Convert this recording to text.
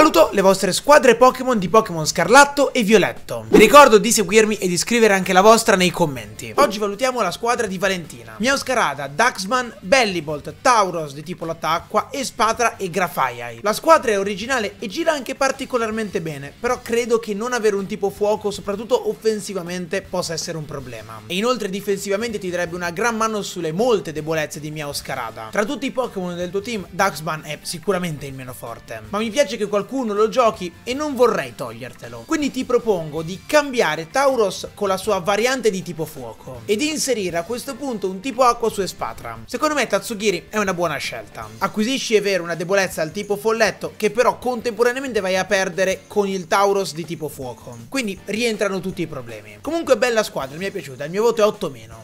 valuto le vostre squadre Pokémon di Pokémon Scarlatto e Violetto. Vi ricordo di seguirmi e di scrivere anche la vostra nei commenti. Oggi valutiamo la squadra di Valentina. Miauscarada, Daxman, Bellybolt, Tauros di tipo lotta acqua, Espatra e Grafaiai. La squadra è originale e gira anche particolarmente bene, però credo che non avere un tipo fuoco, soprattutto offensivamente, possa essere un problema. E inoltre difensivamente ti darebbe una gran mano sulle molte debolezze di Miauscarada. Tra tutti i Pokémon del tuo team, Daxman è sicuramente il meno forte. Ma mi piace che qualcuno qualcuno lo giochi e non vorrei togliertelo. Quindi ti propongo di cambiare Tauros con la sua variante di tipo fuoco e di inserire a questo punto un tipo acqua su Espatra. Secondo me Tatsugiri è una buona scelta. Acquisisci è vero una debolezza al tipo folletto che però contemporaneamente vai a perdere con il Tauros di tipo fuoco. Quindi rientrano tutti i problemi. Comunque bella squadra, mi è piaciuta, il mio voto è 8 meno.